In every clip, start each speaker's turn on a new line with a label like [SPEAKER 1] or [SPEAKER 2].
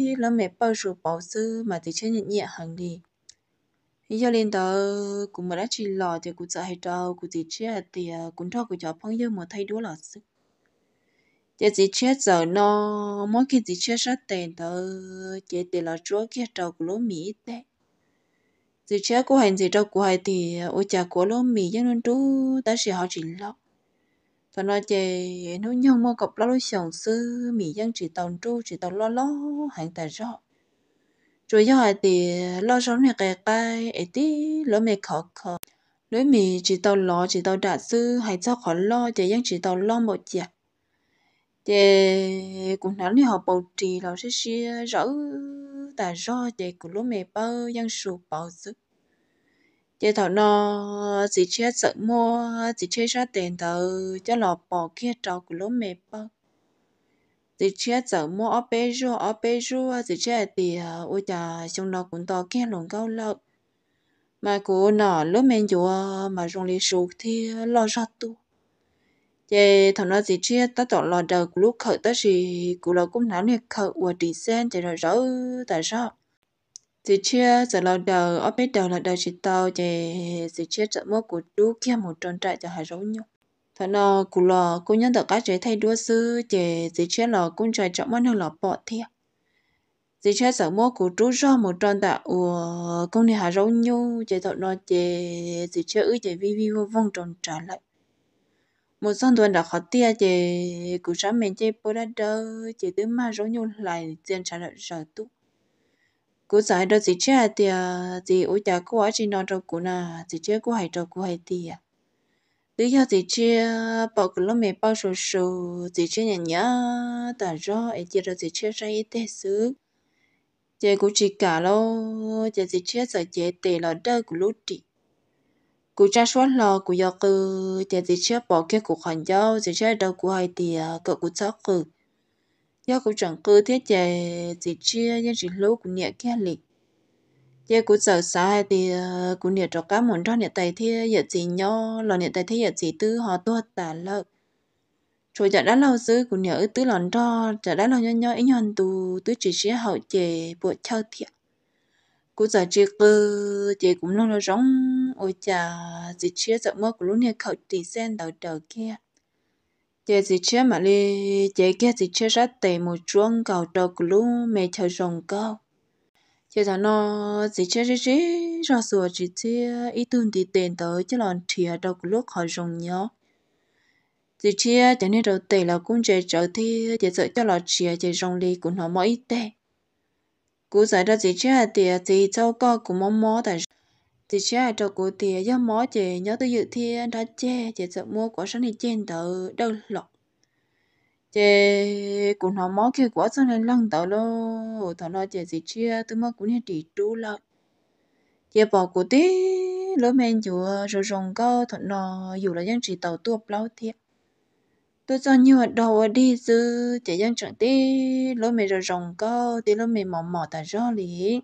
[SPEAKER 1] 伊拉买包肉包子嘛，的确热很的。giờ lên đó cũng mà đã chỉ lò thì cũng sợ hay cũng chỉ chết thì cũng cho cũng cho phong yêu mà thay đổi là sức giờ chỉ chết giờ nó mỗi khi chỉ chết rất tiền đó chỉ tiền là chúa kia trâu của lúa mỹ đấy chỉ chết của hành gì trâu của hai thì ôi cha của lúa mỹ dân nên chú ta sẽ họ chỉ lọc và nói chơi nó nhau mua cặp lao sòng sư mỹ dân chỉ tàu tru chỉ tàu lo lo hàng tài rõ rồi do hai thì lo sống này cái cái ấy tí lo mẹ khó khó lối mì chỉ tàu lo chỉ tàu đạt sư hay cho khó lo chỉ dân chỉ tàu lo một chả chị cũng nói như họ bầu trì là sẽ chia rõ tài rõ chị cũng lúc mẹ bao dân sụp bao sức chế thọ nó chỉ chết sợ mua chỉ chết ra tiền từ cho lọ bỏ kia trò của lỗ mệt bao chỉ chết sợ mua ở bên ru ở bên ru chỉ chết thì à, ôi trời chúng nó cũng to kia lồng cao lợn mà cô nó lỗ mệt chùa mà dùng lý sụt thì lo ra tu chế thằng nó chỉ chết tất cả lọ đầu của lúc khởi tất gì của lọ cũng nắng này khởi và đi sen chế rồi rỡ tại sao chỉ chưa giờ lâu đầu ở biết đầu là đầu chỉ tàu để chỉ chưa chợ mốt của chú kia một tròn trại cho hai rối nhau thế nào cụ lò cũng nhân được các chế thay đua sư để chỉ chưa lò cũng trời chọn món hơn lò bỏ thiệt chỉ chưa giờ mốt của chú do một tròn tạ của công đi hai rối nhau để thọ nó để chỉ chưa ư để vi vi vô vong tròn trả lại một son tuần đã khó tia để cụ sáng mình chơi bơ đá đơ chỉ tứ ma rối nhau lại tiền trả lại giờ tụ cú giải đó chỉ chơi thì à, thì ôi chả cú ở trên non trong cú nà chỉ chơi cú hay trong cú hay thì à lý do chỉ chơi à, bảo cái lắm mẹ bao số số chỉ chơi nhẹ nhã tại do ấy chỉ đó chỉ chơi say thế sự chơi cú chỉ cả lo chơi chỉ chơi sợ chơi tệ là đỡ cú lút đi cú cha số lo cú giờ cú chơi chỉ chơi bảo cái cú hành giáo chỉ chơi đâu cú hay thì à, cậu cú chắc cú do cũng chẳng cứ thế chè chỉ chia nhưng chỉ lố cũng nhẹ kia lì giờ cũng sợ sai thì cũng nhẹ cho cá muốn cho nhẹ tay thế giờ chỉ nho là nhẹ tay thế giờ chỉ tư họ tua tả lợ rồi giờ đã lâu xứ cũng nhớ tư lòn cho giờ đã lâu nhỏ nhỏ ấy nhon tu tư chỉ chia hậu chè bộ chơi thiệt cũng giờ chia cơ chè cũng lâu lâu rong ôi chà chỉ chia sợ mơ của lúc nhẹ khẩu tỷ sen đầu đầu kia giờ chỉ chơi mà li giờ cái chỉ chơi ra tệ một chuông cầu đầu lũ mẹ chờ rồng cao giờ thằng nó chỉ chơi chỉ chơi ra sửa chỉ chơi ít tuần thì tiền tới chứ lần thìa đầu lũ khỏi rồng nhau chỉ chơi cho nên đầu tệ là cũng chơi trở thì giờ sợ cho là chơi chơi rồng đi cũng nó mỗi tệ cú giải ra chỉ chơi thì chỉ cháu co cũng mong mỏi tại thì sẽ cho cô thì do mỏ chị nhớ tôi dự thi đã che chị sợ mua quả sáng đi trên tờ đâu lọc chị cũng họ mỏ khi quả sáng lên lăng tờ lô thằng nó chị gì chia tôi mơ cũng như trì trú lọc chị bỏ cô tí lỡ men chùa rồi rồng câu thằng nó dù là dân chỉ tàu tuột lâu thiệt tôi cho nhiều đầu đi dư chị dân chẳng tí lỡ mẹ rồi rồng câu tí lỡ mẹ mỏ mỏ ta rõ liền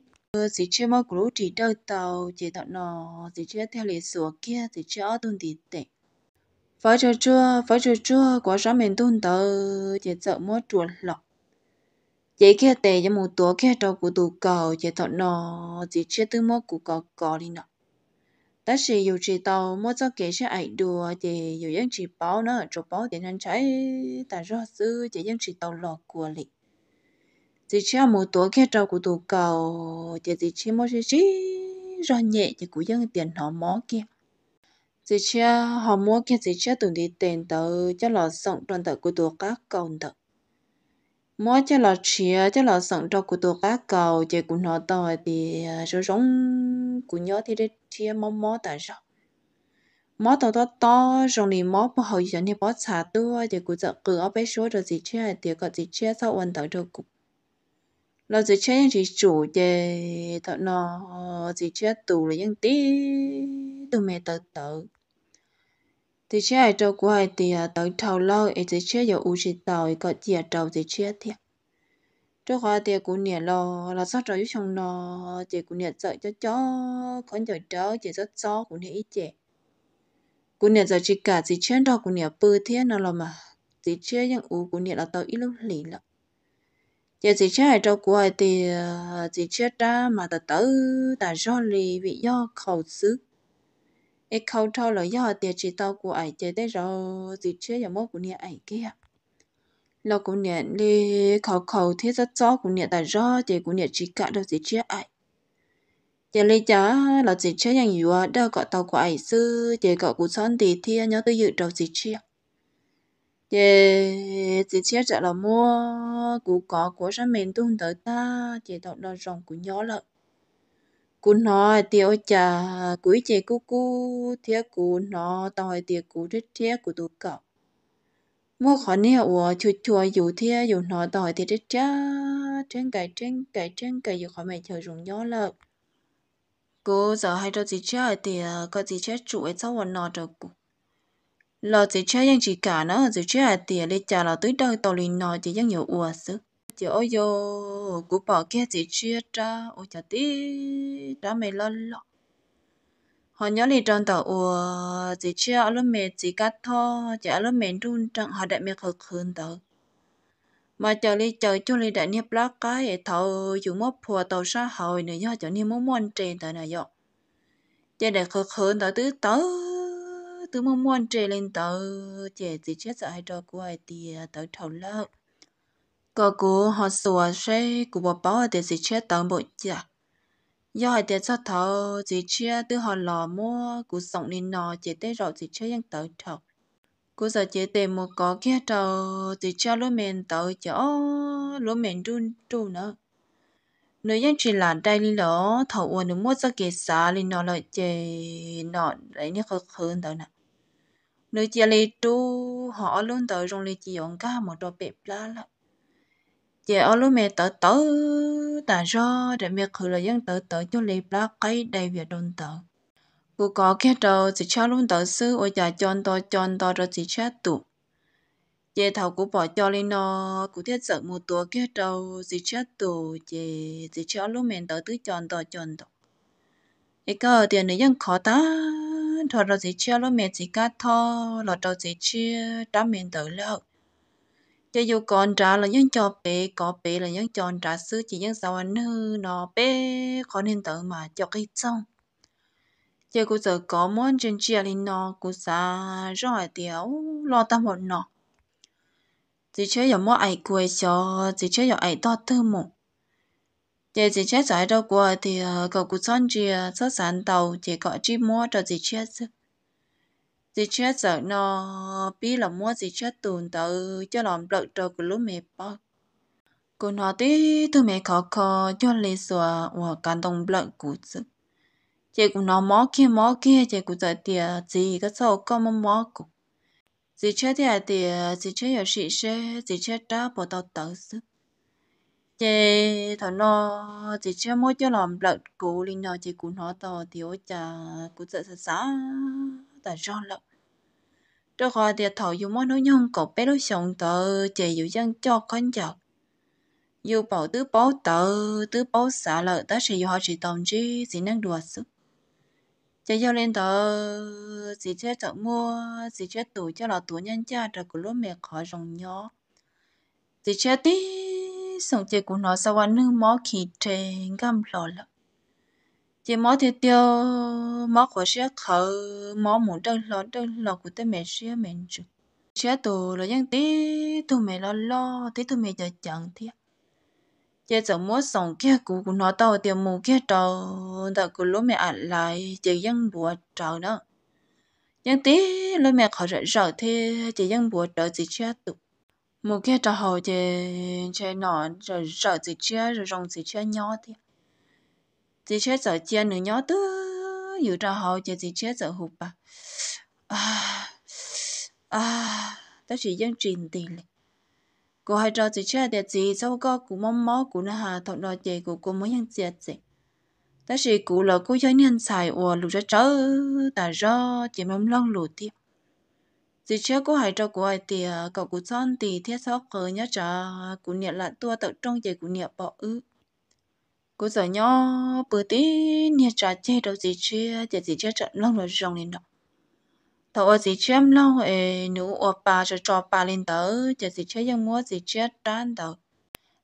[SPEAKER 1] chỉ chưa mà cũng chỉ đâu tàu chỉ tàu nọ chỉ chưa theo lịch sử kia chỉ chưa ở tuần đi tệ phải chơi chua phải chơi chua quá rõ mình tuần tàu chỉ sợ mua chuột lọ chỉ kia tệ cho một tổ kia tàu của tụ cầu chỉ tàu nọ chỉ chưa tư mua của cầu cò đi nọ ta sẽ dùng chỉ tàu mua cho kể sẽ ảnh đùa thì dùng những chỉ báo nó ở chỗ báo thì nên trái ta rõ sư chỉ những chỉ tàu lọ của lịch chỉ cha một tổ kia trâu của tổ cầu thì chỉ chỉ một chỉ chỉ rồi nhẹ thì của dân tiền họ mó kia chỉ cha họ mó kia chỉ cha tụi đi tiền tờ cho là sống trong tờ của tổ cá cầu tờ mó cho là chia cho là sống trong của tổ cá cầu thì của nó tờ thì số à, sống của nhớ thì để chia mó mó tại sao mó tàu to to rồi thì mó bỏ hồi giờ thì bỏ xả tua thì cũng giờ cứ ở bên số rồi chỉ cha thì có chỉ cha sau ăn tàu được cũng nó chỉ chết những chỉ chủ để thọ nó chỉ chết tù là những tí tụ mẹ tự tự thì chết ở đâu của ai thì ờ, tự thầu lâu ấy chỉ chết giờ u chỉ tàu ấy có gì ở đâu thì chết thiệt trước hoa thì cũng nhẹ lo là sao trời giúp chồng nó thì cũng nhẹ sợ cho chó con trời đó chỉ rất chó cũng nhẹ ít trẻ cũng nhẹ giờ chỉ cả chỉ chết đó cũng nhẹ bơ thế nó là mà chỉ chết những u cũng nhẹ là tao ít lúc lì lắm giờ chị chết ở trong quầy thì ờ, chị chết ra mà từ từ đã do lì vì do khẩu xứ cái khẩu thâu là do tiền chị tao của ai chơi đấy rồi chị chết giờ mốt của nhà ai kia lo của nhà đi khẩu khẩu thế rất rõ của nhà tại do thì của nhà chị cả đâu chị chết ai giờ lấy chả là chị chết rằng gì đâu có tao của ai xứ giờ có cuộc sống thì thiên nhớ tới dự đâu chị chết chị chị chia trả là mua cú có của ra mình tung tới ta chị đọc đọc rồng của nhỏ lợn cú nó tiêu chả cúi chị cú cú thiết cú nó tòi tiệc cú rất thiết của tụ cậu mua khó nè ủa chua chua dù thiết dù nó tòi thì rất chá trên cái trên cái trên cái dù khỏi mày chờ rồng nhỏ lợn cô giờ hay cho chị chơi thì ờ, có chị chơi chủ ấy sau nó rồi cú lo chỉ chơi những chỉ cả nó chỉ chơi hạt tiền để trả lo tới đâu tàu liền nó chỉ những nhiều uổng sức chỉ ôi yo cú bỏ kia chỉ chơi ra ôi chả tí đã mày lo lo họ nhớ đi trong tàu uổng chỉ chơi ở lớp mẹ chỉ cắt thò chỉ ở lớp mẹ run trong họ đã mẹ khờ khơn tàu mà chờ đi chờ cho đi đại niệm lá cái thầu dùng mốt phù tàu xa hồi nữa do cho niệm muốn mòn trên tàu này do cho để khờ khơn tàu tứ tớ từ mong muốn trẻ lên tàu trẻ chỉ chết sợ hai trò của ấy thì à, tới thầu lợn có cô họ sửa xe của bà bảo để chỉ chết tàu bộ chả do hai tiền cho thầu chỉ chia từ họ lò mua của sống nên nọ chỉ tới rồi chỉ chia dân tới thầu cô giờ chỉ tìm một có kia trò thì cho lúa mền tới chả lúa mền run tru nữa nếu dân chỉ là đây đi đó thầu uống nước mua cho kia xa lên nọ lại chơi nọ đấy nhé khó khăn tới nè nơi chia lê tu họ luôn tới trong lê chỉ ông ca một đồ bẹp lá lắm chị ở lúc mẹ tớ tớ tại do để mẹ khử là dân tớ tớ cho lê lá cây đầy việc đồn tớ cô có cái trò chỉ cho luôn tớ sư ôi già chọn to chọn to rồi chỉ cho tụ chị thầu cũng bỏ cho lên nó cũng thiết sợ một tuổi cái trò chỉ cho tụ chị chỉ cho lúc mẹ tớ tứ chọn to chọn to cái tiền này dân khó ta hơn thọ rồi thì chưa luôn mẹ chỉ cá thọ là đầu chỉ chia đã miền tử lâu cho dù còn trả là những cho bé có bé là những chọn trả sư chỉ những sao anh hư nó bé khó nên tử mà cho cái xong. giờ cô giờ có món chân chia lên nó cô xa rồi tiểu lo tâm hồn nó chỉ chơi giờ mua ai cười cho chỉ chơi giờ ai to tư mộng giờ chỉ chết giải đâu qua thì ờ, cậu cụ son chỉ xuất ờ, sản tàu chỉ có chỉ mua cho chỉ chết chỉ chết giờ nó biết là mua chỉ chết tuần tự cho làm đợt cho của lúc mẹ bao cô nó tí tôi mẹ khó khó cho lì sửa và cảm động lợn của chứ chị cũng nó mó kia mó kia chị cũng giải tiền gì cái sau có mó mó cũng chỉ chết thì à, thì chỉ chết ở sĩ sẽ chỉ chết đó bỏ tàu tự sức chế thọ nó chế chưa mỗi chỗ làm lợn cũ linh nó chế cũ nó to thiếu chả cũ sợ sợ sợ ta rong lợn đó gọi thì thọ dùng món nấu nhông cột bé lối sống tờ chế dụ dân cho con chợ dù bảo tứ bảo tờ tứ bảo xả lợn ta sẽ dù họ chỉ tầm chi chỉ năng đùa sức chế cho lên tờ chỉ chế chọn mua chỉ chế tủ cho là tủ nhân cha rồi của lúa mẹ khỏi rồng nhỏ chỉ chế tí sống chị của nó sao anh nương mó khí trẻ găm lò lợ chị mó thì tiêu mó của xe khờ mó muốn đơn lò đơn lò của tôi mẹ xe mẹ chứ xe tù là những tí tụi mẹ lo lo tí tụi mẹ giờ chẳng thiệt chị chẳng muốn sống kia cụ của nó tao tiêu mù kia trâu tại của lúc mẹ ăn lại chị dân bùa trâu đó nhưng tí lúc mẹ khỏi rỡ rỡ thì chị dân bùa trâu chị xe tụ một cái trò hồ thì chơi nọ rồi sợ gì chia rồi rong gì chia nhỏ thì gì chia sợ chơi nữa nhỏ tứ dự trò hồ chơi gì chia sợ hụt bà à à ta chỉ dân truyền tiền này cô hai trò gì chia thì gì sau có cụ mong mó cụ nó hà thọ đòi chị của cô mới nhân chơi gì ta chỉ cụ là cô chơi nhân xài ủa lụt ra chớ ta do chỉ mong long lụt tiếp chỉ chưa có hai trâu của ai thì cậu cũng son thì thiết sóc cờ nhớ trả ờ, cũng niệm là tua tự trong chị cũng niệm bỏ ư cô giờ nhó bữa tí nhận trả chê đâu gì chưa chỉ chỉ chưa trận long rồi rồng lên đó thầu ở gì chưa lâu ấy nữ ở bà cho cho bà lên tới chỉ chỉ chưa ยัง mua gì chưa tan tao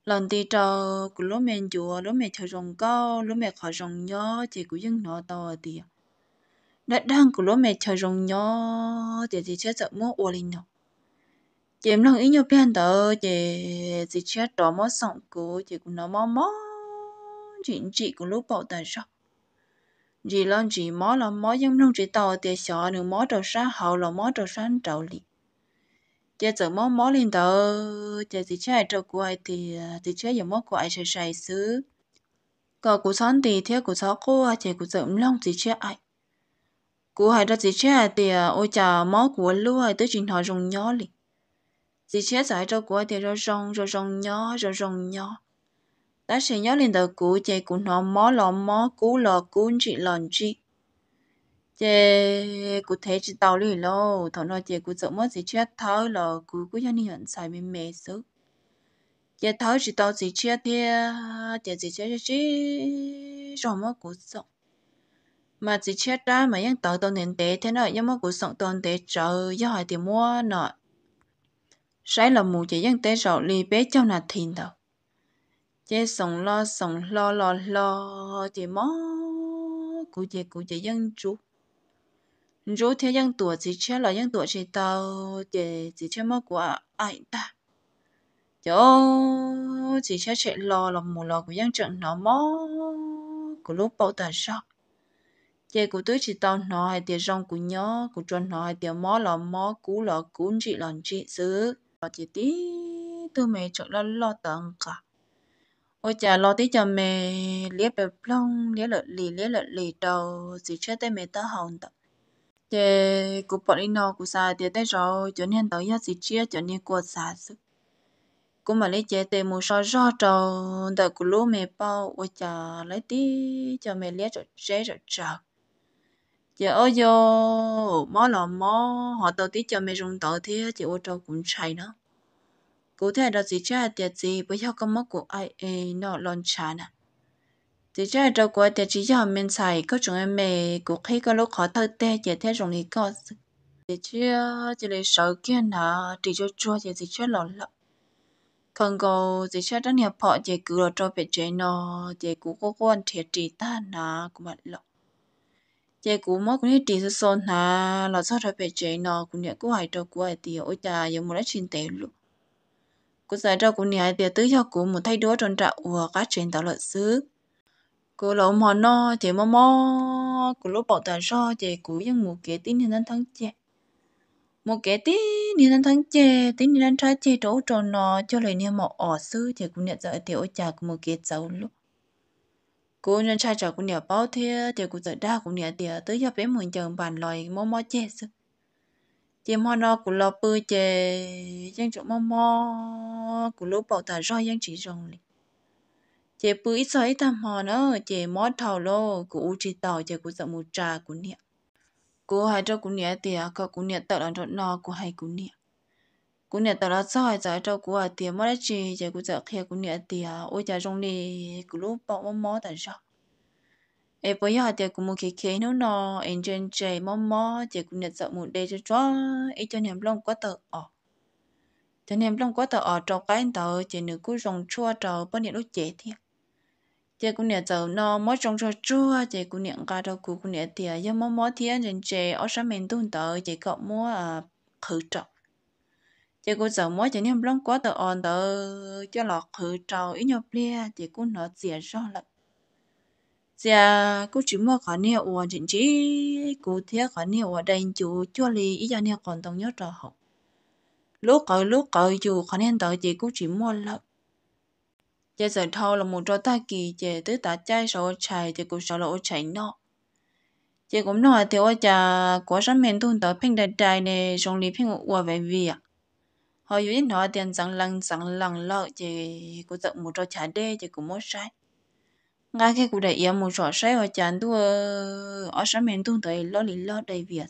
[SPEAKER 1] lần tí trâu cũng lúc mẹ chùa lúc mẹ chơi rồng cao lúc mẹ khỏi rồng nhó chỉ cũng dưng nó tao thì đang 那当古罗没吃中药，就是吃怎么窝里呢？chỉ lòng ý nhau bên đó để gì chết đó mất sống cố chỉ cũng nó mò mò chuyện chị cũng lúc bảo tài sao chỉ lòng chỉ mò là mò nhưng lòng chỉ tàu thì sợ nữa mò đầu sáng hậu là mò đầu sáng trầu lì chỉ giờ mò mò lên đó để gì chết trầu của ai thì gì chết giờ mò của ai sẽ sai xứ còn của sáng thì theo của sáng cô chỉ của giờ lòng gì chết ai cú hai ra chị chết thì ôi chà máu của lúa hai tới chuyện họ rong nhó liền chị chết giải cho của thì rồi rong rồi rong nhó rồi rong nhó ta sẽ nhớ lên đầu cú chạy cú nó mó lò mó cú lò cú chị lòn chị chê cú thấy chị tàu lì lô thằng nó chê cú sợ mất gì chết thở lò cú cú cho nên hận xài bên mẹ sức chê thở chị tàu gì chết thì chê gì chết chị rồi mất cú sợ mà chỉ chết ra mà ยัง tớ tao nên tế thế nào nhưng mà cuộc sống tao tế trở do hỏi thì mua nọ sai là mù chỉ chỉ ยัง tế rồi li bé trong là thìn đâu chế sống lo sống lo lo lo chỉ mó cụ chỉ cụ chỉ dân chú chú thế dân tuổi chỉ chết là dân tuổi chỉ tao chỉ chỉ chết mó của ai ta chỗ chỉ chết chết lo là mù lo của dân trận nó mó của lúc bao ta sao chế của tôi chị tao nó hay tiền rong của nhó của chuẩn nó hay tiền mó là mó cú là cú chị là chị xứ và chị tí tôi mẹ chọn lo lo tận cả ôi chả lo tí cho mẹ liếc bẹp plong liếc lợn lì liếc lợn lì đầu chỉ chết tới mẹ tao hồng tập chế của bọn đi nó cũng xa tiền tới rồi cho nên tao giờ chỉ chia cho nên của xa sức cũng mà lấy chế tê mua sao rõ trầu đợi của lúa mẹ bao ôi chả lấy tí cho mẹ lía rồi chế rồi chọc giờ dạ, ơi yo mó là mó họ tàu tí cho mấy rung tàu thế chị ô tô cũng chạy nó cụ thể là chị trai tiệt gì bây giờ có mốc của ai ấy nó lon chán à chị trai đâu có tiền chỉ cho mình xài có chúng em mẹ cụ khi có lúc họ thơ tê chị thế rung thì có chị chưa chị lấy sợ kia nà chị cho chua chị chị chưa lọt lọt còn cô chị chưa đó nhà họ chị cứ lo cho bé chơi nó chị cũng có quan thiệt chị ta nà cũng mặt lắm chế cũ mất cũng như tiền sơn hà là sao ra về chế nó cũng như cú hải trâu cú hải tiền ôi cha giờ muốn đã chuyển tiền luôn cú giải trâu cũng như hải tiền tứ cho cú một thay đứa tròn trạo ủa cá chuyển tạo lợi xứ cú lộ mò no chế mò mò cú lúc bảo tà so chế cũ dân mù kế tin nhân dân thắng chế một kế tin nhân dân thắng chế tin nhân dân trái chế trâu tròn nó cho lời niệm mò ỏ xứ chế cũ nhận giờ tiền ôi cha cũng một kế cháu luôn cô nhân trai trò cũng nhờ bao thế thì cô giờ đa cũng nhờ thì tới giờ bé mượn chồng bàn lời mò mò chết chứ chị mò nó cũng lo bự chè dân chỗ mò mò cũng lúc bảo ta roi dân chỉ rồng liền chị bự ít sấy tam mò nó chị mò thầu lô cũng u chỉ tàu chị cũng giờ mù trà cũng nhẹ cô hai cho cũng nhẹ thì cô cũng nhẹ tao làm chỗ nó cô hay cũng nhẹ cú nè tao đã sai trái cho cú à tiền mất chi giờ cú giờ kia cú nè tiền ôi giờ trong đi cú lúc bỏ mất mất tại sao em bây giờ thì cú mua cái kia nó nó em trên trời mất mất giờ cú nè giờ một đây cho cho em cho niệm long quá tờ ờ cho niệm long quá tờ ờ trong cái tờ chỉ nữ cú rong chua chờ bao nhiêu lúc chết thiệt giờ cú nè giờ nó mất trong cho chua giờ cú nè cả đâu cú cú nè tiền giờ mất mất thiên trên trời ở sao mình tuân tờ giờ cậu mua à khử trọng chị cô giờ mỗi chị nên không quá tờ on tờ cho lọt khử trầu ít nhau plia chị cô nó dễ rõ lắm giờ à, cô chỉ mua khó nhiều uổng chính chỉ cô thiết khó nhiều uổng đành chú cho lì ít giờ nhiều còn tông nhớ trò học lúc cởi lúc cởi chú khó nên tờ chị cô chỉ mua lắm giờ giờ thâu là một trò ta kỳ chị tới ta chai sợ chạy chị cô sợ là ô chạy nó chị cũng nói thì ô chà của sáng miền thôn tờ phanh đại đại này trong lì phanh uổng về việc họ yếu nó tiền rằng lăng rằng lăng lợ chỉ cố giận một trò chả đê chỉ cũng mất sai ngay khi cụ đại yếm một trò sai họ chán đua ờ, ở sáng miền tung tới lo lý lo đầy việc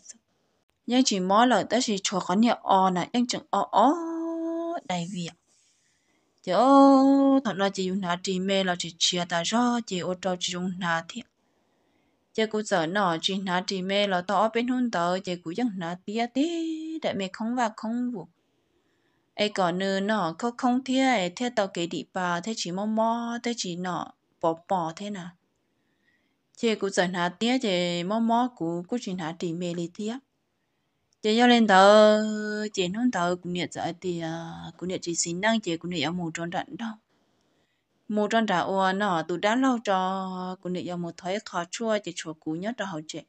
[SPEAKER 1] nhưng chỉ mó là ta chỉ cho con nhà o nè nhưng chẳng o o đầy việc chứ ờ, thật là chỉ dùng nà trì mê là chỉ chia ta rõ chỉ ô trò chỉ dùng nà thiệt chứ cụ sợ nọ chỉ nà trì mê là to bên hôn tờ chỉ cụ chẳng nà tía tí đại mẹ không và không vụ ai có nữ nọ có không ai à? thế tao kể đi bà thế chỉ mò mò thế chỉ nọ bỏ bỏ thế nào chị cũng chẳng hạt tía chị mò mò cũng cũng chỉ hạt thì mê lý tía chị cho lên tờ chị nôn tờ cũng nhiệt giải thì cũng nhiệt chỉ xin năng chị cũng nhiệt ở mù tròn trận đâu mù tròn trả ua nọ tụi đã lâu cho cũng nhiệt ở một thấy khó chua chị chua cú nhất cho hậu chị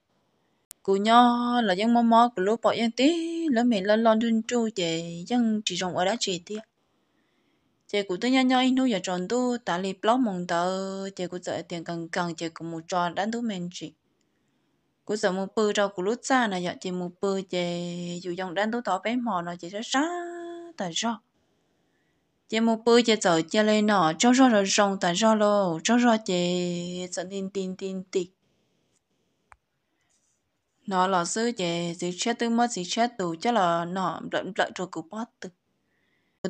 [SPEAKER 1] cú nho là dân mò mò của lúc bỏ dân tí lớn mình lên lon đun chu chị dân chỉ rồng ở đó chị tí chị cụ tôi nho nhoi nu giờ tròn tu tại li blog mong tờ chị cụ sợ tiền cần cần chị cụ một trò đánh tu mình chị cụ sợ một bự rau cụ lút xa này giờ chị một bự chị dù dòng đánh tu tỏ bé mò nó chị rất sáng tại sao chị một bữa chị sợ chị lên nọ cho rồi rồi rong tại sao lo cho rồi chị sợ tin tin tin tin nó là sư chế gì chết tư mất gì chết tù chắc là nó lợn lợn rồi cũng bắt tư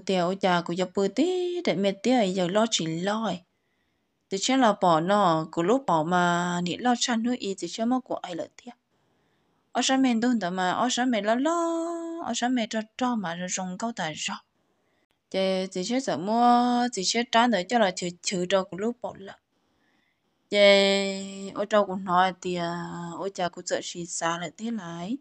[SPEAKER 1] tiểu cha của giờ bữa tí để mẹ tí ấy giờ lo chỉ lo thì chắc là bỏ nó của lúc bỏ mà nị lo chăn nuôi y thì chắc mất của ai là tiếc ở sáng mình đun đó mà ở sáng mình lo lo ở sáng mình cho cho mà rồi dùng câu tài rõ thì thì chắc giờ mua thì chắc trán nữa cho là trừ trừ cho của lúc bỏ lợn chê ôi trâu cũng nói thì ôi cha cũng sợ xì xa lại thế lại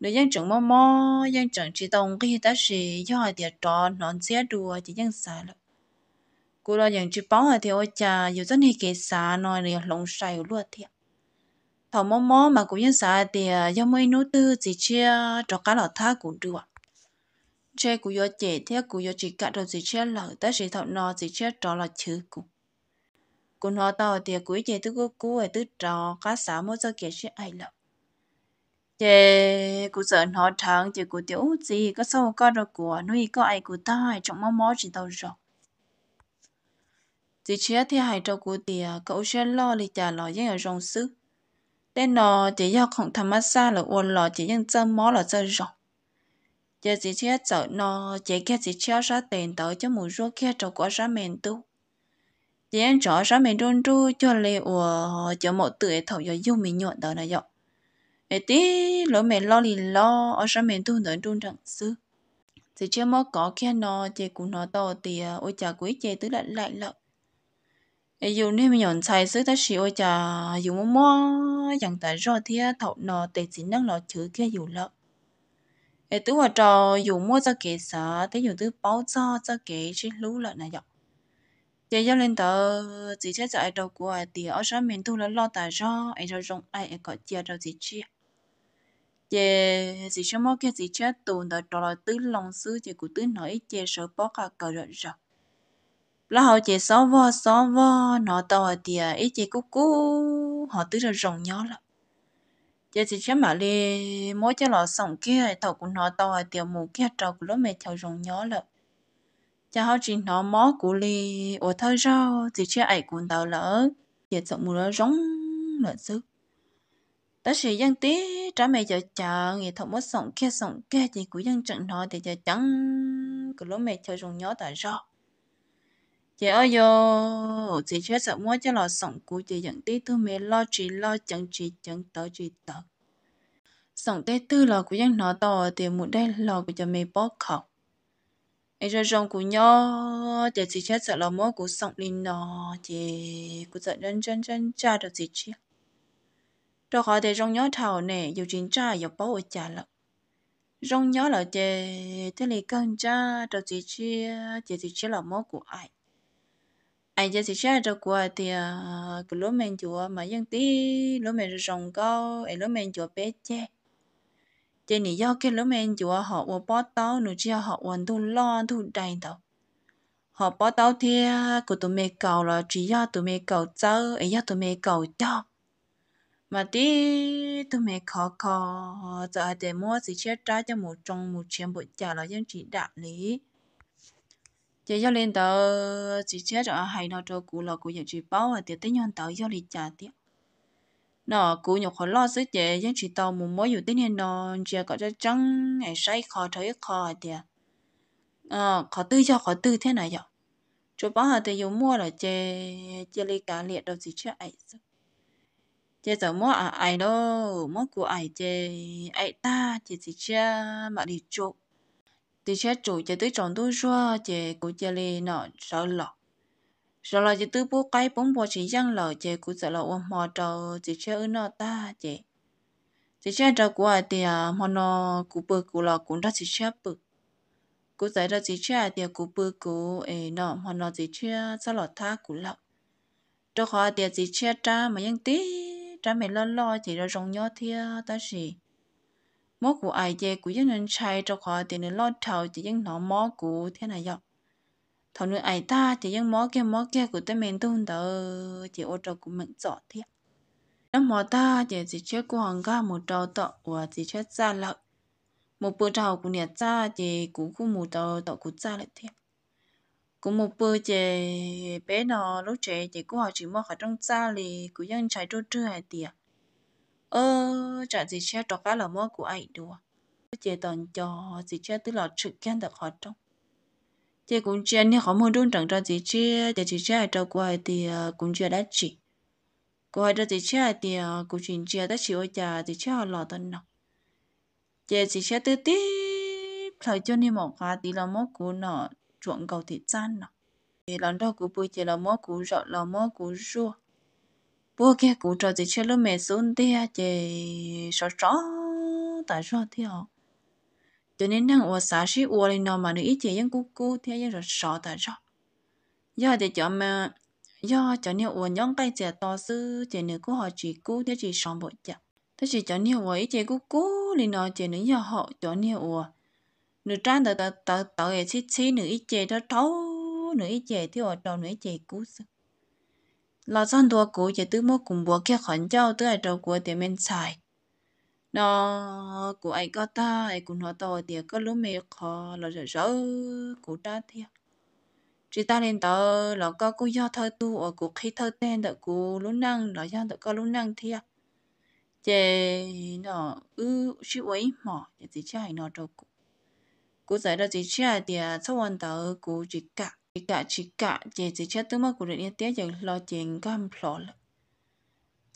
[SPEAKER 1] nếu dân chẳng mò mò dân chẳng chỉ tông cái ta xì cho hai tiệt trò nón xe đùa chỉ dân xa lại cô lo dân chỉ báo thì ôi cha dù rất hay kể xa nói là lồng say luôn thiệt thảo mò mò mà cũng dân xa thì do mấy nô tư chỉ chia cho cá lọt tha cũng được chơi cũng do chế thế cũng do chỉ cả rồi chỉ chia lợ ta chỉ thảo nó chỉ chia trò là chữ cũng cũng họ tao thì cuối chế tư cô cô ấy tư trò cá xã mỗi giờ kể chuyện ai lộc chế cô sợ họ thằng chế cô tiểu gì có sâu có đâu của nuôi có ai của ta hay trong mò mò chỉ tao rồi chỉ chia thì hai trâu của tìa cậu sẽ lo lì trả lo với ở rong sư tên nó chỉ do không tham mát xa là uồn lo chỉ nhưng chân mó là chân rong giờ chỉ chia sợ nó chỉ kia chỉ chia ra tiền tới cho mù ruột kia trâu quá ra mền tu tiền chó sao mình trôn tru cho lệ ủa cho một tuổi thầu giờ yêu mình nhuận đó này dọ ấy tí lỗ mẹ lo lì lo ở sao mình tu đợi trôn chẳng xứ thì chưa mơ có kia nó chị cũng nó to thì ôi chà quý chị tứ lại lại lợ ấy dù nếu mình nhận sai xứ ta chỉ ôi chà dù mua mua chẳng tại do thì thầu nó tệ chỉ năng nó chữ kia dù lợ ấy tứ hòa trò dù mua cho kệ sợ thế dù tứ báo cho cho kệ chứ lú lợ này dọc giờ giờ lên tờ chỉ chết tại đầu của thì ở sáng mình thu là lo tại do ai đâu rong ai có chia đâu chị chia giờ chỉ cho mỗi cái chị chết tồn tại đó là tứ lòng sư giờ của tứ nói chị sợ bỏ cả cờ rồi rồi là họ chị sáu vo sáu vo nó tàu thì ấy chị cú cú họ tứ là rồng nhó lắm giờ chị cho mà đi mỗi cái lò sòng kia tàu của nó tàu thì mù kia trâu của nó mẹ cháu rồng nhó lắm cho họ chỉ nó mó cú li ở thơ rau thì chưa ai cũng tàu lỡ giờ sợ mùa rong lợn sư ta sĩ dân tí trả mày giờ chờ người thọ mất sống kia sống kia thì của dân trận nó thì giờ chẳng cứ lỗ mày chơi dùng nhó tại rau chị ơi yo chị chưa sợ mua cho lò sống của chị dân tí tôi mày lo chỉ lo chẳng chỉ chẳng tớ chỉ tớ sống tê tư lò của dân nó to thì một đây lò của cho mày bó khóc ai ra rong của nhau để chị chết sợ là mỗi của sông linh nó thì của sợ chân chân chân cha được chỉ chi đó họ để rong nhớ thảo nè dù chính cha dù bố ở cha lợ rong nhớ là chị thế này con cha được chỉ chi Chị chỉ chi là mỗi của ai ai chỉ chỉ cho qua thì à, cái lúa mình chùa mà dân tí lúa mình rồng cao ai lúa mình chùa bé che 这你要给了面就要学我报道，你只要学完都乱都呆到。họ báo tao thì của tụi mày cầu là chỉ ya tụi mày cầu cháu ấy ya tụi mày cầu cho mà tí tụi mày khó khó giờ để mua gì chết trái cho một trong một chuyện bội trả là dân chỉ đạt lý chỉ cho lên tàu chỉ chết rồi hay nó cho cụ là cụ giờ chỉ báo là tiền tới nhân tàu do lý trả tiếc nó cú nhục khó lo sức chế dân chỉ tàu mù mỗi dù tin hiện nó chưa có cho trắng ngày say khó thấy khó thì à ờ, khó tư cho khó tư thế này rồi chú bảo họ thì dùng mua là chê chê ly cá liệt đâu gì chứ ấy chê giờ mua à ấy đâu mua của ấy chê ấy ta chê gì chứ mà đi chụp thì chê chủ chê tới tròn tôi xua chê của chê ly nó sợ lọt rồi là chỉ tư bố cái bóng bò chỉ răng lò chị cũng sợ là ôm mò trò chỉ chơi ở nó ta chị chỉ chơi trò của thì à mà nó cũng bự cú là cũng đã chỉ chơi bự cũng giải đó chỉ chơi thì cũng bự cú ấy nó mà nó chỉ chơi sao là tha cú lọ trò khó thì chỉ chơi cha mà ยัง tí cha mẹ lo lo chỉ là rong nhớ thì ta chỉ mỗi của ai chơi cũng vẫn nên chơi trò khó thì nên lo thầu chỉ vẫn nó mò cũng thế này vậy thằng nữa ai ta chỉ những mó kia mó kia của tên mình tung tờ chỉ ô trâu của mình rõ thiệt nó mó ta chỉ chỉ chơi của hàng ga một trâu tọ và chỉ chơi ra lợn một bữa trâu của nhà cha chỉ cũng cũng một trâu tọ của cha lại thiệt cũng một bữa chỉ bé nó lúc trẻ chỉ của họ chỉ mò ở trong cha lì của dân trái trâu trưa hay tiệt ơ chả chỉ chơi trò cá là mó của ai đùa chỉ toàn cho chỉ chơi tức là trực kiến được họ trong chị cũng chưa nên họ muốn đun trồng cho chị chứ để chị chưa cho cô ấy thì ờ, cũng chưa đã chị cô ấy cho chị ờ, chưa thì cũng chuyện chưa đã chị ôi chà chị chưa lò tân nọ, chị chị chưa từ tí thời cho nên một khóa thì là mốt của nọ chuộng cầu thị gian nọ, thì lần đầu của bùi chị là mốt của rọ là mốt của rùa bùa kia cũng trò chị chưa lúc mẹ xuống thì chị sợ sợ tại sao thế ạ? cho nên năng uống xả xí uống lên nó mà nó ít chế vẫn cú cú thế vẫn rồi sợ ta cho giờ để cho mà giờ cho nên uống những cái chế to sư chế nữa cũng họ chỉ cú thế chỉ sống bộ chè thế chỉ cho nên uống ít chế cú cú lên nó chế nữa giờ họ cho nên uống nửa trang tờ tờ tờ tờ ấy xí xí nửa ít chế đó thấu nửa ít chế thì họ cho nửa ít chế cú sư là dân đua cú chè tứ mốt cùng bùa kia khẩn trao tứ ai trâu của tiền men xài nó của anh có ta anh cũng nó tôi thì có lúc mẹ khó là rỡ rỡ của ta thì chỉ ta lên tờ là có cô do thơ tu ở cuộc khi thơ tên đợi cô lúc năng là do đợi có lúc năng thì chè nó ư chữ ấy mỏ thì chỉ chạy nó đâu cô cô giải đó chỉ chạy thì sau hoàn tờ cô chỉ cả chỉ cả chỉ cả chè chỉ chạy tới mà của điện tiếp tiếc giờ lo chuyện cam phlo lại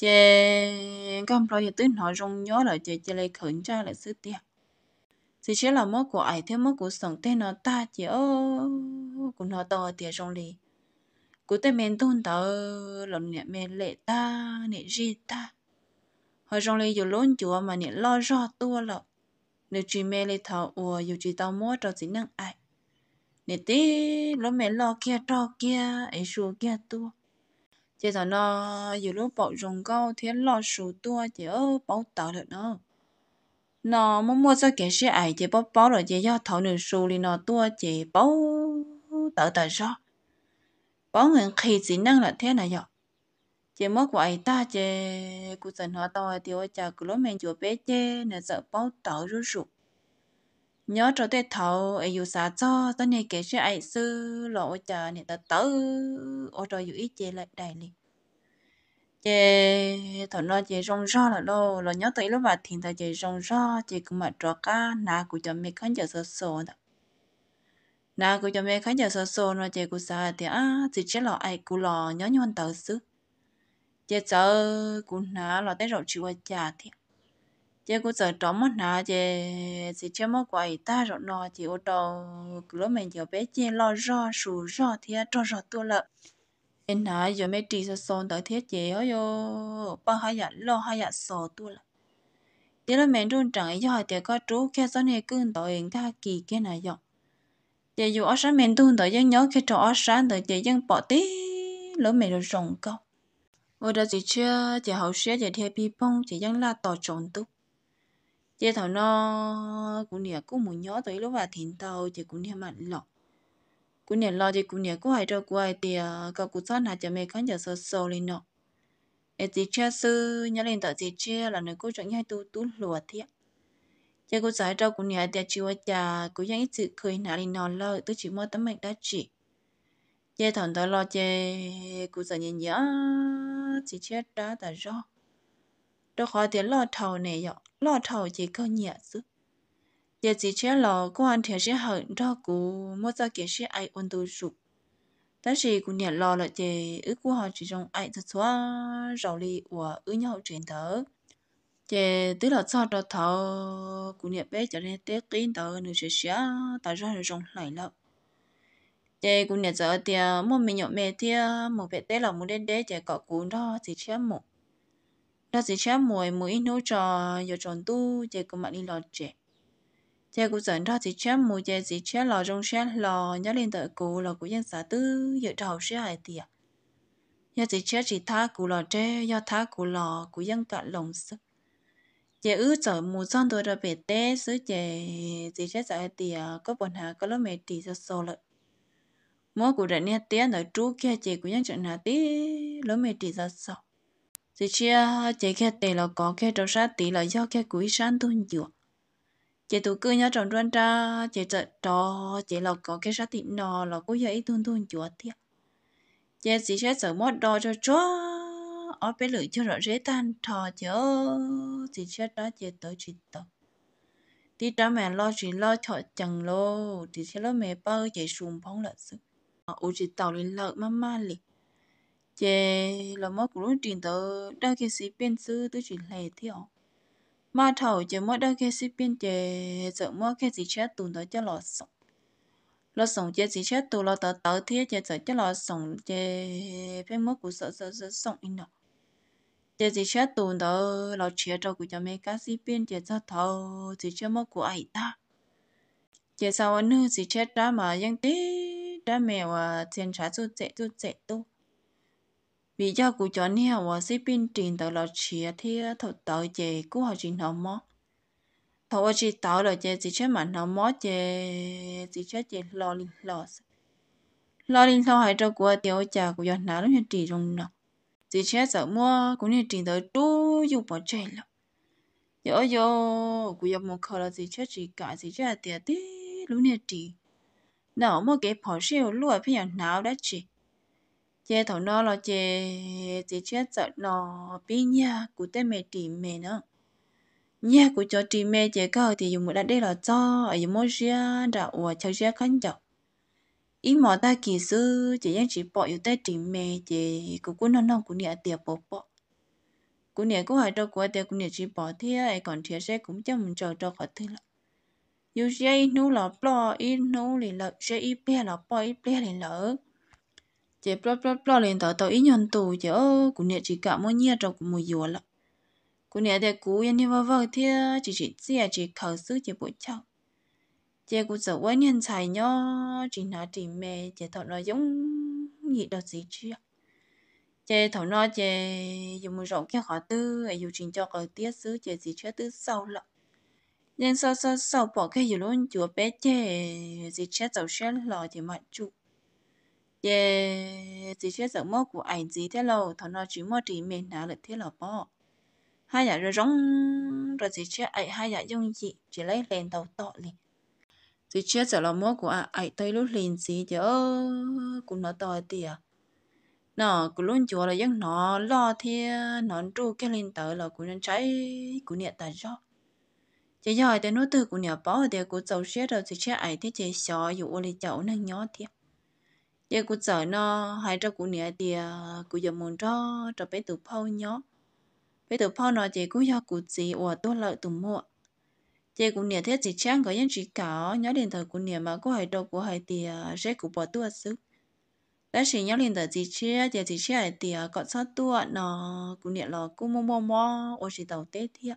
[SPEAKER 1] chế các ông rồi tới nó rong nhớ là chế chế lấy khẩn trai lại sư tiền thì chế là mất của ai thế mất của sống tên nó ta chế ô của nó to tiền rong đi của tên mình tôn tờ lòng nhẹ mẹ lệ ta nhẹ gì ta hồi rong lấy dù lốn chùa mà nhẹ lo rõ tua lợ nếu chị mẹ lệ thảo ủa dù chị tao mua cho chỉ nâng ai nhẹ tí lỡ mẹ lo kia cho kia ấy xua kia tua chỉ là nó dù lúc bảo rồng câu thế lo sủ tua chỉ ở bảo tàu được nó nó muốn mua cho kẻ sĩ ải chỉ bảo bảo rồi chỉ do thầu nửa sủ thì nó tua chỉ bảo tờ tờ sao bảo người khi chỉ năng là thế này rồi chỉ mất ai ta chỉ cụ dân họ tàu thì ở chợ cứ lo mình chùa bé chế nè sợ bảo tàu rút rụt nhớ cho tôi thấu ai dù sao cho tôi này kể cho ai sư lộ chờ này ta tớ ô cho dù ít chê lại đại liền chê thằng nó chê rong ro là đâu là nhớ tới lúc mà thì ta chê rong ro chê cũng mà trò cá na của cho mẹ khán cho sơ sồ đó na của cho mẹ khán cho sơ sồ nó chê của xả thì á chỉ chết là ai của lò nhớ nhon tờ sư chê sợ của na là tới rồi chịu chả thì chế cũng sợ trống mất nà chỉ chỉ chưa mất quậy ta rồi nọ chỉ ô tô lúc mình chỉ bé chế lo rõ sù rõ thì cho rõ tôi lợ nên nà giờ mấy chị sẽ xong tới thiết chế ấy yo bao hai giờ lo hai giờ sợ tôi lợ chỉ là mình luôn chẳng giờ thì có chú khi sau này cứ tội hình tha kỳ cái này rồi chỉ dù ở sáng mình tuôn tới dân nhớ khi trò ở sáng tới chỉ dân bỏ tí lỡ mình được rồng câu vừa đó chỉ chưa chỉ học sẽ chỉ theo pi bông chỉ dân là tỏ trộn tục chế thầu nó cũng nè cũng muốn nhớ tới lúc vào thiên tàu chế cũng nè mà lọ cũng nè lo chế cũng nè cũng hay cho cô ấy thì có cũng sót hạt cho mẹ con giả sơ sâu lên nọ ê chị cha sư nhớ lên tới chị cha là nơi cô chọn nhai tu tu lùa thiệt chế cô giải cho cũng nè thì cha ở nhà cũng ยัง ít sự cười nà lên nọ lo tôi chỉ mơ tấm mạch đã chỉ chế thằng đó lo chế cũng giờ nhìn nhớ chị chết đã tại do. tôi khỏi tiền lo thầu này rồi lo thầu chỉ có nhẹ chứ giờ chỉ chế lo cô anh thì sẽ hận cho cô mua ra kiến sẽ ai ôn đồ sụp 但是姑娘老了这二姑好这种爱吃醋啊，肉里我二娘枕头，这对了操着头，姑娘别叫人得跟头你这些，但是很容来了。这姑娘这点莫没有没的，莫别得了，莫得得这个姑娘这些么。đó sẽ sẽ mỗi mỗi nô trò giờ tròn tu chơi cũng mặc đi lò trẻ chơi cũng dẫn ra thì chơi mỗi chơi thì chơi lò trong chơi lò nhớ lên tới cụ lò của dân xã tư giờ đầu sẽ hại tiệt giờ thì chơi chỉ tha cụ lò chơi do tha cụ lò của dân cả lòng sức chị ứ chở mù son tôi đã về té sứ chị chị chết giải tiệt có bọn hà có lớp mẹ tì cho sô lợ mỗi cụ đã nghe té nói trú kia chị của nhân chuyện hà tí lớp mẹ tì ra sao thì chia chỉ khi tỷ là có khi trong sát tỷ là do khi quý sáng thôi nhiều chỉ tụ cứ nhá trong chuyên tra chỉ trợ trò chỉ là có khi sát tỷ nò là cũng vậy thôi thôi nhiều thiệt chỉ chỉ sẽ sợ mất đo cho chúa ở bên lưỡi cho rõ dễ tan thò chớ chỉ sẽ đó chỉ tới chỉ tới thì cha mẹ lo chỉ lo cho chẳng lo thì sẽ lo mẹ bơ chỉ sùng phong lợn sức ở chỉ tàu lên lợn mama liền chế là mất của trình tự đa cái sĩ biên sư tôi chỉ lệ theo mà thầu chế mất đa cái sĩ biên chế sợ mất cái gì chết tụi đó cho lọt sống lọt sống chế gì chết tụi lọt tớ tớ thiết chế sợ cho lọt sống chế phải mất của sợ sợ sợ sống in đó chế gì chết tụi đó lọt chia cho của cho mấy cái sĩ biên chế cho thầu chỉ cho mất của ai ta chế sau anh nữ gì chết ra mà ยัง tí ra mèo à tiền trả chút chạy chút chạy tu vì cho cụ chọn nha và sĩ pin trình tạo là chỉ thì thọ tạo chế cũng họ trình họ mó thọ chỉ tạo là chế chỉ chế mà nó mó chế chỉ chế chế lo linh lo lo linh lo hay cho của tiêu chả của dân nào lúc hiện trị trong nó chỉ chế sợ mua cũng như trình tới đủ dụng bỏ chạy lắm yo yo của dân một khẩu là chỉ chế chỉ cả chỉ chế là tiền tí lúc hiện trị nào mà cái bỏ xe lúa phải nhận nào đã chỉ chế thầu nó là chế chế chết sợ nó bị nhà của tên mẹ trì mẹ nữa nhà của cho trì mẹ chế cơ thì dùng một đá đây là cho ở dùng mỗi xe đã ở cho xe khăn chọc ý mỏ ta kỳ sư chỉ dân chỉ bỏ yêu tay trì mẹ chế của cô non non của nhà tiệp bỏ bỏ của nhà của hai đâu của tiệp của nhà chỉ bỏ thế ấy còn thiệt sẽ cũng cho mình chờ cho khỏi thế là yêu xe nô là bỏ ít nô thì là xe ít bia là bỏ ít bia thì lỡ chế plot plot plot lên tao tàu ít nhận tù chế ô cũng nhẹ chỉ cả mỗi nhẹ trong cũng mùi dùa lắm cũng nhẹ để cú yên đi vào vào thì chỉ chỉ chia à, chỉ khẩu sư chỉ bộ cháu chế cú sợ quá nhân tài nhó chỉ nói chỉ mẹ chế thọ nó giống nhị đầu gì chứ chế thọ nó chế dùng một rộng kia khó tư ấy dùng trình cho cờ tiết sư chế gì chưa tư sau lắm nhưng sau sau sau bỏ cái gì luôn chúa bé chế gì chết giàu chết lò chỉ mà chụp ye chỉ chết giấc mơ của ảnh gì thế lâu thằng nó chỉ mơ thì mình nào lại thế là bỏ hai nhà rồi rong rồi chỉ chết ảnh hai nhà dùng gì chỉ lấy lên đầu tọ liền chỉ chết giấc là mơ của ảnh à, ảnh tới lúc liền gì chứ cũng nó to tiệt à. nó cũng luôn chùa là giấc nó lo thì nó trụ cái lên tới là cũng nên cháy cũng nhẹ tại do chỉ giỏi tới nốt từ cũng nhẹ bỏ thì cũng giàu chết rồi chỉ chết ảnh thì chỉ sợ dù ở lại chậu năng nhó thiệt giờ cụ sợ nó hai cho cụ nè thì à, cụ giờ muốn cho cho bé tụ phao nhó bé tụ phao nó chỉ cụ cho cụ chỉ ở tôi lợi tụ mua giờ cụ nè thế chỉ chán có những chỉ cả nhớ điện thoại cụ nè mà có hai đầu của hai thì sẽ à, cụ bỏ tôi sức đã chỉ nhớ điện thoại chỉ chia giờ chỉ chia thì à, có sát tôi nó cụ nè là cụ mua mua mua ủa chỉ tàu tết thiệt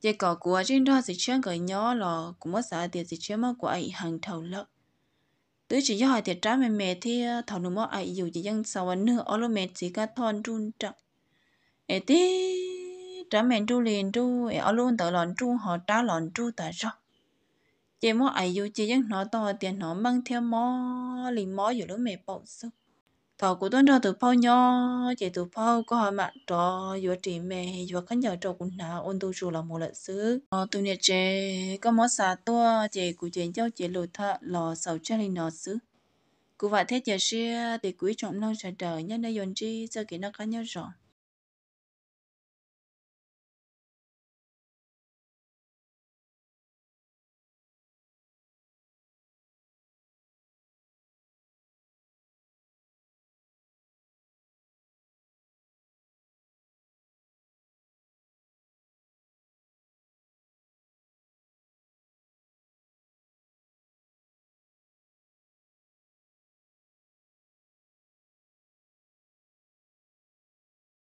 [SPEAKER 1] giờ có của trên đó chỉ chán có nhớ là cụ mất sợ thì chỉ chia mà của ấy hàng thầu lợi tới chỉ cho hỏi thiệt trái mẹ mẹ thì ờ, thảo nó mất ai dù chỉ dân sau anh nữa ở mẹ chỉ cả thon trung trật ấy tí trái mẹ trung liền ru ở luôn tự lòn trung họ trả lòn trung tại sao chỉ mất ai dù chỉ dân nó to tiền nó mang theo mò liền mò dù lúc mẹ bầu sức tàu của tuần trò tụ bao nhiêu, chỉ tụ bao có hai mặt đó, vừa chỉ mẹ vừa khán giả trò cũng nào ôn tu chủ là một lợn xứ ờ tụ nhà trẻ có món xà tua chỉ của chuyện cháu chỉ lụt thợ lò sầu chơi lên nọ xứ cụ vậy thế giờ xưa thì quý trọng lâu sẽ đợi nhân đây dọn chi cho kỹ nó cá nhau rồi